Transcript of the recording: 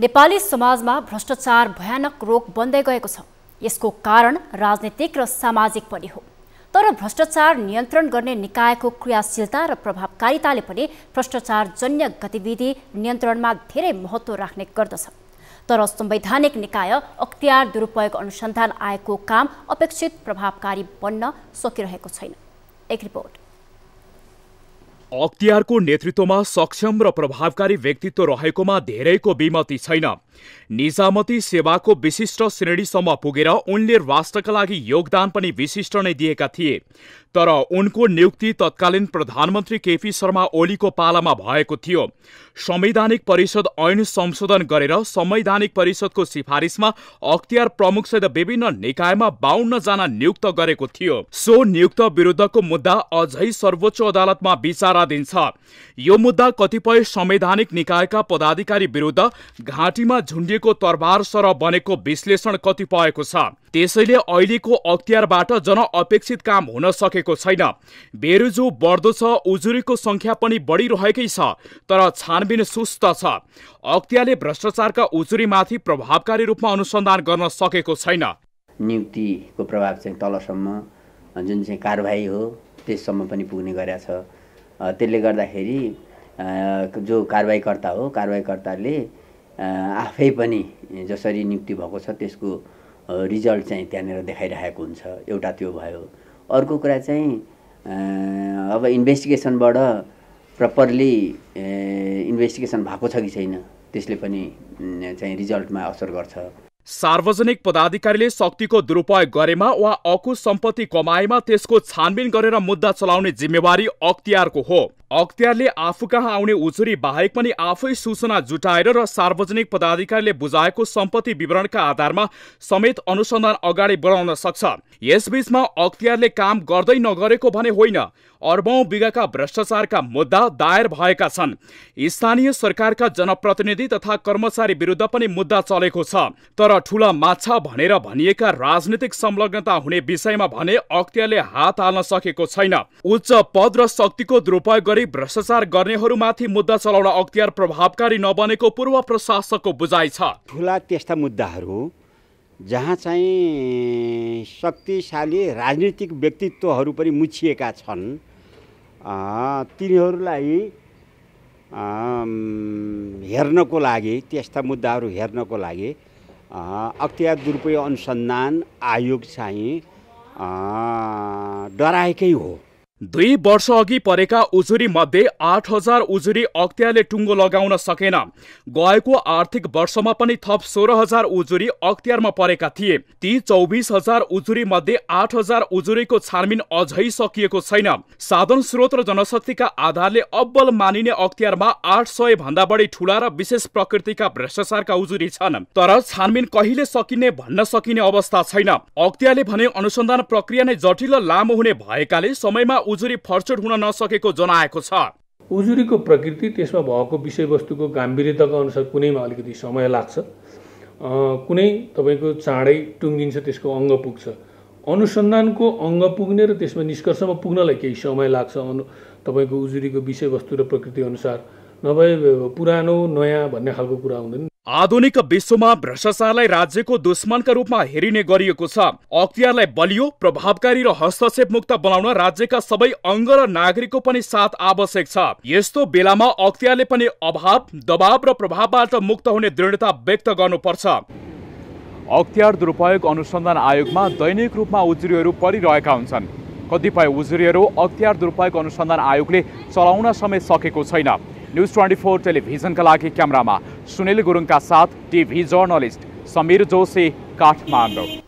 नेपाली समाजमा भ्रष्टाचार भयानक रोग बन्दै गएको छ यसको कारण राजनीतिक र सामाजिक पनि हो तर भ्रष्टाचार नियन्त्रण गर्ने निकायको क्रियाशीलता र प्रभावकारिताले पनि भ्रष्टाचारजन्य गतिविधि नियन्त्रणमा धेरै महत्त्व राख्ने गर्दछ तर संवैधानिक निकाय अख्तियार दुरुपयोग अनुसन्धान आयोगको काम अपेक्षित प्रभावकारी बन्न सकिरहेको छैन एक रिपोर्ट अख्तियारको नेतृत्वमा सक्षम र प्रभावकारी व्यक्तित्व रहेकोमा धेरैको विमति छैन निजामती सेवाको विशिष्ट श्रेणीसम्म पुगेर उनले राष्ट्रका लागि योगदान पनि विशिष्ट नै दिएका थिए तर उनको नियुक्ति तत्कालीन प्रधानमन्त्री केपी शर्मा ओलीको पालामा भएको थियो संवैधानिक परिषद ऐन संशोधन गरेर संवैधानिक परिषदको सिफारिसमा अख्तियार प्रमुखसहित विभिन्न निकायमा बाहुन्नजना नियुक्त गरेको थियो सो नियुक्त विरुद्धको मुद्दा अझै सर्वोच्च अदालतमा विचार दिन्छ यो मुद्दा कतिपय संवैधानिक निकायका पदाधिकारी विरुद्ध घाँटीमा झुन्डिएको तरबार सर बनेको विश्लेषण कतिपयको छ त्यसैले अहिलेको अख्तियारबाट जनअपेक्षित काम हुन सकेको छैन बेरुजु बढ्दो छ उजुरीको संख्या पनि बढिरहेकै छ तर छानबिन सुस्त छ अख्तियारले भ्रष्टाचारका उजुरीमाथि प्रभावकारी रूपमा अनुसन्धान गर्न सकेको छैन नियुक्तिको प्रभाव चाहिँ तलसम्म जुन चाहिँ कारवाही हो त्यससम्म पनि पुग्ने गरेका छ त्यसले गर्दाखेरि जो कारवाहीकर्ता हो कारवाहीकर्ताले आफै पनि जसरी नियुक्ति भएको छ त्यसको रिजल्ट चाहिँ त्यहाँनिर देखाइरहेको हुन्छ एउटा त्यो भयो अर्को कुरा चाहिँ अब इन्भेस्टिगेसनबाट प्रपरली इन्भेस्टिगेसन भएको छ कि छैन त्यसले पनि चाहिँ रिजल्टमा असर गर्छ सार्वजनिक पदाधिकारीले शक्तिको दुरुपयोग गरेमा वा अकुश सम्पत्ति कमाएमा त्यसको छानबिन गरेर मुद्दा चलाउने जिम्मेवारी अख्तियारको हो अख्तियारले आफू कहाँ आउने उजुरी बाहेक पनि आफै सूचना जुटाएर र सार्वजनिक पदाधिकारीले बुझाएको सम्पत्ति विवरणका आधारमा समेत अनुसन्धान अगाडि बढाउन सक्छ यसबीचमा अख्तियारले काम गर्दै नगरेको भने होइन अर्बौं बिगाका भ्रष्टाचारका मुद्दा दायर भएका छन् स्थानीय सरकारका जनप्रतिनिधि तथा कर्मचारी विरुद्ध पनि मुद्दा चलेको छ तर ठूला माछा भनेर भनिएका राजनीतिक संलग्नता हुने विषयमा भने अख्तियारले हात हाल्न सकेको छैन उच्च पद र शक्तिको दुरुपयोग गरी गर्दै भ्रष्टाचार गर्नेहरूमाथि मुद्दा चलाउन अख्तियार प्रभावकारी नबनेको पूर्व प्रशासकको बुझाइ छ ठुला त्यस्ता मुद्दाहरू जहाँ चाहिँ शक्तिशाली राजनीतिक व्यक्तित्वहरू पनि मुछिएका छन् तिनीहरूलाई हेर्नको लागि त्यस्ता मुद्दाहरू हेर्नको लागि अख्तियार दुरुपयोग अनुसन्धान आयोग चाहिँ डराएकै हो दुई वर्ष अघि परेका उजुरी मध्ये आठ हजार उजुरी अख्तियारले टुङ्गो लगाउन सकेन गएको आर्थिक वर्षमा पनि थप सोह्र हजार उजुरी अख्तियारमा परेका थिए ती चौबिस हजार उजुरी मध्ये आठ हजार उजुरीको छानबिन अझै सकिएको छैन साधन स्रोत र जनशक्तिका आधारले अब्बल मानिने अख्तियारमा आठ सय भन्दा बढी ठुला र विशेष प्रकृतिका भ्रष्टाचारका उजुरी छन् तर छानबिन कहिले सकिने भन्न सकिने अवस्था छैन अख्तियारले भने अनुसन्धान प्रक्रिया नै जटिल लामो हुने भएकाले समयमा उजुरी फर्चुट हुन नसकेको जनाएको छ उजुरीको प्रकृति त्यसमा भएको विषयवस्तुको गाम्भीर्यताको अनुसार कुनैमा अलिकति समय लाग्छ कुनै तपाईँको चाँडै टुङ्गिन्छ त्यसको अङ्ग पुग्छ अनुसन्धानको अङ्ग पुग्ने र त्यसमा निष्कर्षमा पुग्नलाई केही समय लाग्छ अनु तपाईँको उजुरीको विषयवस्तु र प्रकृति अनुसार नभए पुरानो नयाँ भन्ने खालको कुरा हुँदैन आधुनिक विश्वमा भ्रष्टाचारलाई राज्यको दुश्मनका रूपमा हेरिने गरिएको छ अख्तियारलाई बलियो प्रभावकारी र हस्तक्षेपमुक्त बनाउन राज्यका सबै अङ्ग र नागरिकको पनि साथ आवश्यक छ यस्तो बेलामा अख्तियारले पनि अभाव दबाव र प्रभावबाट मुक्त हुने दृढता व्यक्त गर्नुपर्छ अख्तियार दुरुपयोग अनुसन्धान आयोगमा दैनिक रूपमा उजुरीहरू परिरहेका हुन्छन् कतिपय उजुरीहरू अख्तियार दुरुपयोग अनुसन्धान आयोगले चलाउन समेत सकेको छैन न्युज ट्वेन्टी फोर टेलिभिजनका लागि क्यामरामा सुनिल गुरुङका साथ टिभी जर्नलिस्ट समीर जोशी काठमाडौँ